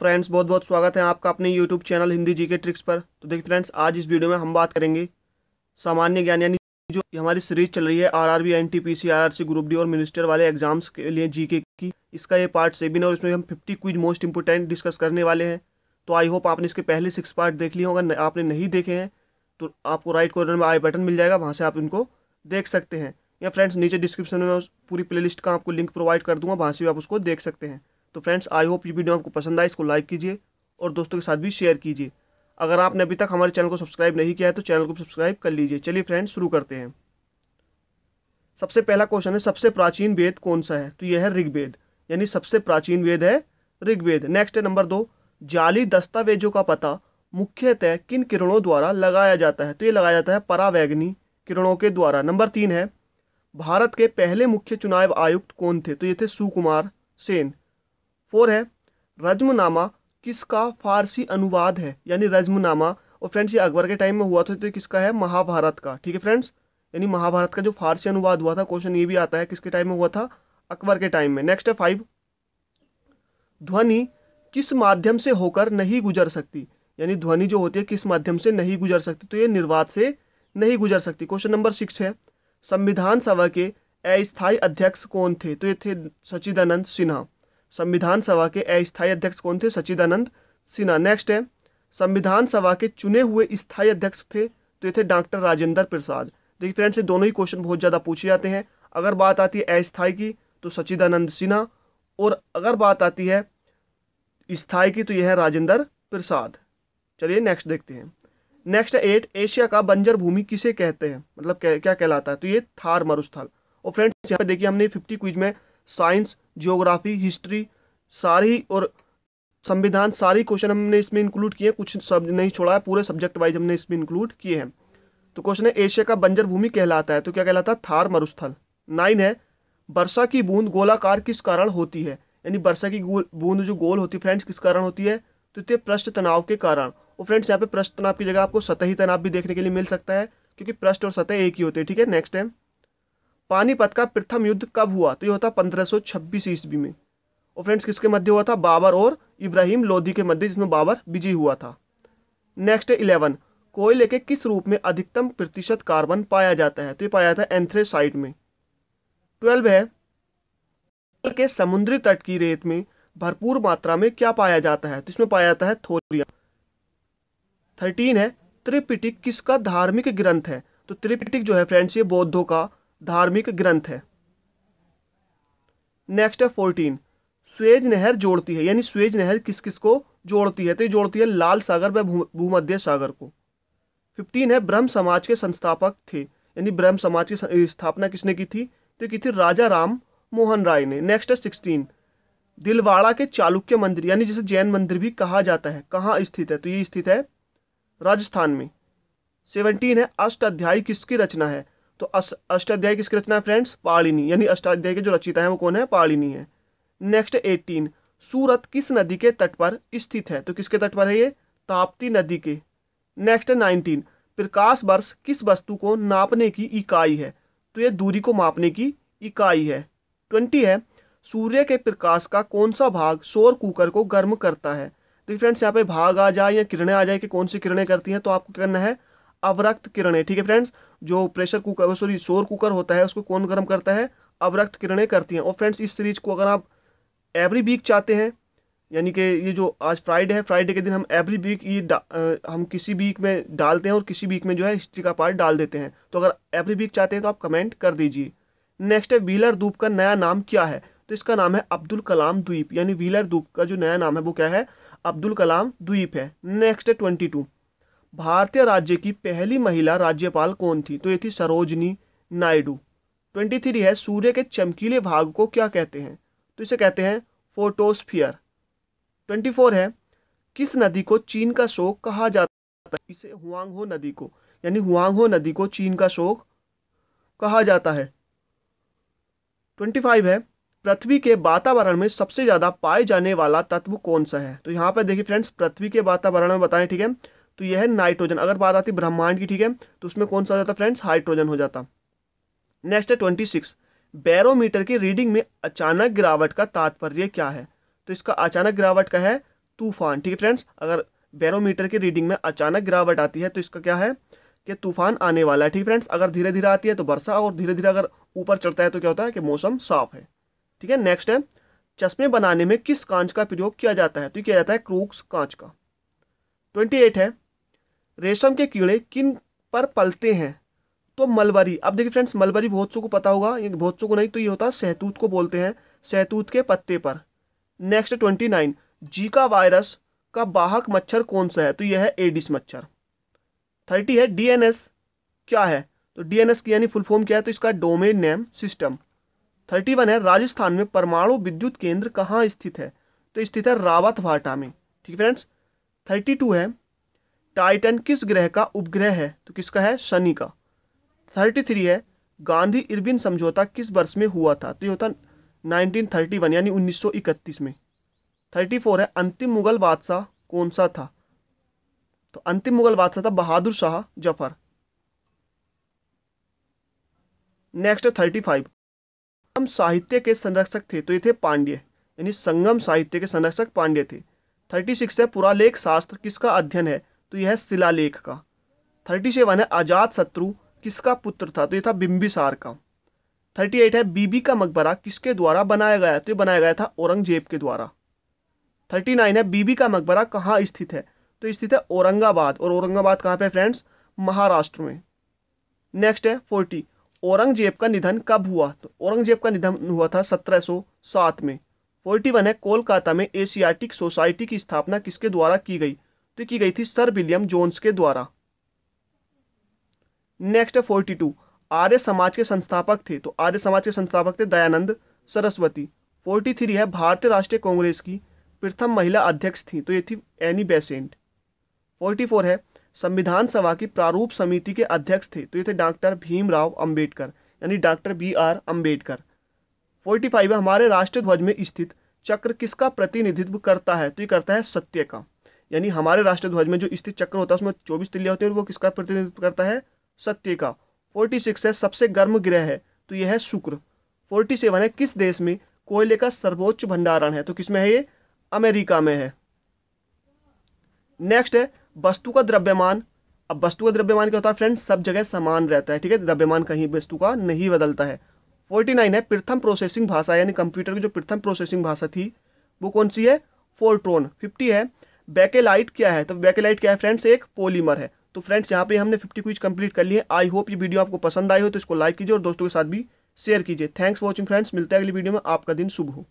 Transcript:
friends बहुत बहुत स्वागत है आपका अपने यूट्यूब चैनल हिंदी जी के ट्रिक्स पर तो देखिए फ्रेंड्स आज इस वीडियो में हम बात करेंगे सामान्य ज्ञान यानी जो हमारी सीरीज चल रही है R R B N T P C R R C group D और मिनिस्टर वाले एग्जाम्स के लिए जी के की इसका ये पार्ट सेवन और इसमें हम fifty quiz most important discuss करने वाले हैं तो आई होप आपने इसके पहले सिक्स पार्ट देख लिया होगा आपने नहीं देखे हैं तो आपको राइट कॉर्नर में आई बटन मिल जाएगा वहाँ से आप इनको देख सकते हैं या फ्रेंड्स नीचे डिस्क्रिप्शन में पूरी लिस्ट का आपको लिंक प्रोवाइड कर दूंगा वहाँ से भी आप उसको देख सकते हैं तो फ्रेंड्स आई होप ये वीडियो आपको पसंद आए इसको लाइक कीजिए और दोस्तों के साथ भी शेयर कीजिए अगर आपने अभी तक हमारे चैनल को सब्सक्राइब नहीं किया है तो चैनल को सब्सक्राइब कर लीजिए चलिए फ्रेंड्स शुरू करते हैं सबसे पहला क्वेश्चन है सबसे प्राचीन वेद कौन सा है तो यह है ऋग्वेद यानी सबसे प्राचीन वेद है ऋग्वेद नेक्स्ट है नंबर दो जाली दस्तावेजों का पता मुख्यतः किन किरणों द्वारा लगाया जाता है तो ये लगाया जाता है परावैग्नि किरणों के द्वारा नंबर तीन है भारत के पहले मुख्य चुनाव आयुक्त कौन थे तो ये थे सुकुमार सेन फोर है रजमनामा किसका फारसी अनुवाद है यानी रजमनामा और फ्रेंड्स ये अकबर के टाइम में हुआ था तो किसका है महाभारत का ठीक है फ्रेंड्स यानी महाभारत का जो फारसी अनुवाद हुआ था क्वेश्चन ये भी आता है किसके टाइम में हुआ था अकबर के टाइम में नेक्स्ट है फाइव ध्वनि किस माध्यम से होकर नहीं गुजर सकती यानी ध्वनि जो होती है किस माध्यम से नहीं गुजर सकती तो ये निर्वाद से नहीं गुजर सकती क्वेश्चन नंबर सिक्स है संविधान सभा के अस्थायी अध्यक्ष कौन थे तो ये थे सचिदानंद सिन्हा संविधान सभा के अस्थायी अध्यक्ष कौन थे सचिदानंद सिन्हा नेक्स्ट है संविधान सभा के चुने हुए स्थायी अध्यक्ष थे तो ये थे डॉक्टर राजेंद्र प्रसाद देखिए फ्रेंड्स ये दोनों ही क्वेश्चन बहुत ज़्यादा पूछे जाते हैं अगर बात आती है अस्थायी की तो सचिदानंद सिन्हा और अगर बात आती है स्थायी की तो यह है राजेंद्र प्रसाद चलिए नेक्स्ट देखते हैं नेक्स्ट एट एशिया का बंजर भूमि किसे कहते हैं मतलब क्या, क्या कहलाता है तो ये थार मरुस्थल और फ्रेंड्स यहाँ पे देखिए हमने फिफ्टी क्विज में साइंस जियोग्राफी हिस्ट्री सारी और संविधान सारी क्वेश्चन हमने इसमें इंक्लूड किए कुछ सब नहीं छोड़ा है पूरे सब्जेक्ट वाइज हमने इसमें इंक्लूड किए हैं तो क्वेश्चन है एशिया का बंजर भूमि कहलाता है तो क्या कहलाता है थार मरुस्थल नाइन है वर्षा की बूंद गोलाकार किस कारण होती है यानी वर्षा की बूंद जो गोल होती है फ्रेंड्स किस कारण होती है तो ये पृष्ठ तनाव के कारण और फ्रेंड्स यहाँ पे पृष्ठ तनाव की जगह आपको सतही तनाव भी देखने के लिए मिल सकता है क्योंकि पृष्ठ और सतह एक ही होते हैं ठीक है नेक्स्ट टाइम पानीपत का प्रथम युद्ध कब हुआ तो ये होता पंद्रह सौ छब्बीस ईस्वी में और फ्रेंड्स किसके मध्य हुआ था बाबर और इब्राहिम लोधी के मध्य जिसमें बाबर विजय हुआ था नेक्स्ट इलेवन कोयले के किस रूप में अधिकतम प्रतिशत कार्बन पाया जाता है तो ये पाया जाता है एंथ्रेसाइड में ट्वेल्व है के समुद्री तट की रेत में भरपूर मात्रा में क्या पाया जाता है तो इसमें पाया जाता है थोरिया थर्टीन है त्रिपिटिक किसका धार्मिक ग्रंथ है तो त्रिपिटिक जो है फ्रेंड्स ये बौद्धों का धार्मिक ग्रंथ है नेक्स्ट है फोर्टीन स्वेज नहर जोड़ती है यानी स्वेज नहर किस किस को जोड़ती है तो जोड़ती है लाल सागर व भूमध्य सागर को फिफ्टीन है ब्रह्म समाज के संस्थापक थे यानी ब्रह्म समाज की स्थापना किसने की थी तो की थी राजा राम मोहन राय ने नेक्स्ट है सिक्सटीन दिलवाड़ा के चालुक्य मंदिर यानी जिसे जैन मंदिर भी कहा जाता है कहाँ स्थित है तो ये स्थित है राजस्थान में सेवनटीन है अष्टाध्यायी किसकी रचना है तो अष्टाध्याय किसकी रचना है फ्रेंड्स पालिनी यानी अष्टाध्याय के जो रचिता है वो कौन है पालिनी है नेक्स्ट एटीन सूरत किस नदी के तट पर स्थित है तो किसके तट पर है ये ताप्ती नदी के नेक्स्ट नाइनटीन प्रकाश वर्ष किस वस्तु को नापने की इकाई है तो ये दूरी को मापने की इकाई है ट्वेंटी है सूर्य के प्रकाश का कौन सा भाग शोर कुकर को गर्म करता है तो फ्रेंड्स यहाँ पे भाग आ जाए या किरणें आ जाए कि कौन सी किरणें करती हैं तो आपको करना है अवरक्त किरणें ठीक है फ्रेंड्स जो प्रेशर कुकर सॉरी शोर कुकर होता है उसको कौन गर्म करता है अवरक्त किरणें करती हैं और फ्रेंड्स इस सीरीज को अगर आप एवरी वीक चाहते हैं यानी कि ये जो आज फ्राइडे है फ्राइडे के दिन हम एवरी वीक ये हम किसी वीक में डालते हैं और किसी वीक में जो है हिस्ट्री का पार्ट डाल देते हैं तो अगर एवरी वीक चाहते हैं तो आप कमेंट कर दीजिए नेक्स्ट है व्हीलर द्वीप का नया नाम क्या है तो इसका नाम है अब्दुल कलाम द्वीप यानी व्हीलर द्वीप का जो नया नाम है वो क्या है अब्दुल कलाम द्वीप है नेक्स्ट है ट्वेंटी टू भारतीय राज्य की पहली महिला राज्यपाल कौन थी तो ये थी सरोजनी नायडू ट्वेंटी थ्री है सूर्य के चमकीले भाग को क्या कहते हैं तो इसे कहते हैं फोटोस्फियर ट्वेंटी फोर है किस नदी को चीन का शोक कहा जाता है इसे हुआंगहो नदी को यानी हुआंगहो नदी को चीन का शोक कहा जाता है ट्वेंटी फाइव है पृथ्वी के वातावरण में सबसे ज़्यादा पाए जाने वाला तत्व कौन सा है तो यहाँ पर देखिए फ्रेंड्स पृथ्वी के वातावरण में बताएं ठीक है तो यह है नाइट्रोजन अगर बात आती ब्रह्मांड की ठीक है तो उसमें कौन सा हो जाता फ्रेंड्स हाइड्रोजन हो जाता नेक्स्ट है ट्वेंटी सिक्स बैरोमीटर की रीडिंग में अचानक गिरावट का तात्पर्य क्या है तो इसका अचानक गिरावट का है तूफान ठीक है फ्रेंड्स अगर बैरोमीटर की रीडिंग में अचानक गिरावट आती है तो इसका क्या है कि तूफान आने वाला है ठीक फ्रेंड्स अगर धीरे धीरे आती है तो वर्षा और धीरे धीरे अगर ऊपर चढ़ता है तो क्या होता है कि मौसम साफ है ठीक है नेक्स्ट है चश्मे बनाने में किस कांच का प्रयोग किया जाता है तो किया जाता है क्रूक्स कांच का ट्वेंटी एट है रेशम के कीड़े किन पर पलते हैं तो मलबरी अब देखिए फ्रेंड्स मलबरी बहुत को पता होगा बहुत को नहीं तो ये होता है सहतूत को बोलते हैं सहतूत के पत्ते पर next twenty nine Zika virus का बाहक मच्छर कौन सा है तो यह है एडिस मच्छर थर्टी है डीएनएस क्या है तो डीएनएस की यानी फुल फॉर्म क्या है तो इसका domain name system thirty one है राजस्थान में परमाणु विद्युत केंद्र कहाँ स्थित है तो स्थित है रावत भाटा में ठीक है फ्रेंड्स थर्टी टू है टाइटन किस ग्रह का उपग्रह है तो किसका है शनि का थर्टी थ्री है गांधी इरविन समझौता किस वर्ष में हुआ था तो ये होता नाइनटीन थर्टी वन यानी उन्नीस सौ इकतीस में थर्टी फोर है अंतिम मुगल बादशाह कौन सा था तो अंतिम मुगल बादशाह था बहादुर शाह जफर नेक्स्ट है थर्टी फाइव संगम साहित्य के संरक्षक थे तो ये थे पांड्य यानी संगम साहित्य के संरक्षक पांड्य थे थर्टी सिक्स है पुरालेख शास्त्र किसका अध्ययन है तो यह है शिलालेख का थर्टी सेवन है आजाद शत्रु किसका पुत्र था तो यह था बिम्बिसार का थर्टी एट है बीबी का मकबरा किसके द्वारा बनाया गया तो यह बनाया गया था औरंगजेब के द्वारा थर्टी नाइन है बीबी का मकबरा कहाँ स्थित है तो स्थित है औरंगाबाद और औरंगाबाद कहाँ पे फ्रेंड्स महाराष्ट्र में नेक्स्ट है फोर्टी औरंगजेब का निधन कब हुआ तो औरंगजेब का निधन हुआ था सात में वन है कोलकाता में एशियाटिक सोसाइटी की स्थापना किसके द्वारा की गई तो की गई थी सर विलियम जोन्स के द्वारा नेक्स्ट है फोर्टी टू आर्य समाज के संस्थापक थे तो आर्य समाज के संस्थापक थे दयानंद सरस्वती फोर्टी थ्री है भारतीय राष्ट्रीय कांग्रेस की प्रथम महिला अध्यक्ष थी तो ये थी एनी बेसेंट फोर्टी फोर है संविधान सभा की प्रारूप समिति के अध्यक्ष थे तो ये थे डॉक्टर भीमराव अंबेडकर यानी doctor B R Ambedkar forty five है हमारे राष्ट्रीय ध्वज में स्थित चक्र किसका प्रतिनिधित्व करता है तो ये करता है सत्य का यानी हमारे राष्ट्र ध्वज में जो स्थित चक्र होता है उसमें चौबीस तिल्लियाँ होती है और वो किसका प्रतिनिधित्व करता है सत्य का फोर्टी सिक्स है सबसे गर्म ग्रह है तो यह है शुक्र फोर्टी सेवन है किस देश में कोयले का सर्वोच्च भंडारण है तो किसमें है ये अमेरिका में है नेक्स्ट है वस्तु का द्रव्यमान अब वस्तु का द्रव्यमान क्या होता है फ्रेंड्स सब जगह समान रहता है ठीक है द्रव्यमान कहीं वस्तु का नहीं बदलता है फोर्टी नाइन है प्रथम प्रोसेसिंग भाषा यानी कंप्यूटर की जो प्रथम प्रोसेसिंग भाषा थी वो कौन सी है फोर्ट्रोन फिफ्टी है बैकेलाइट क्या है तो बैकेलाइट क्या है फ्रेंड्स एक पोलीमर है तो फ्रेंड्स यहाँ पे हमने फिफ्टी क्विज कंप्लीट कर लिए आई होप ये वीडियो आपको पसंद आई हो तो इसको लाइक कीजिए और दोस्तों के साथ भी शेयर कीजिए थैंक्स फॉर वॉचिंग फ्रेंड्स मिलते हैं अगली वीडियो में आपका दिन शुभ हो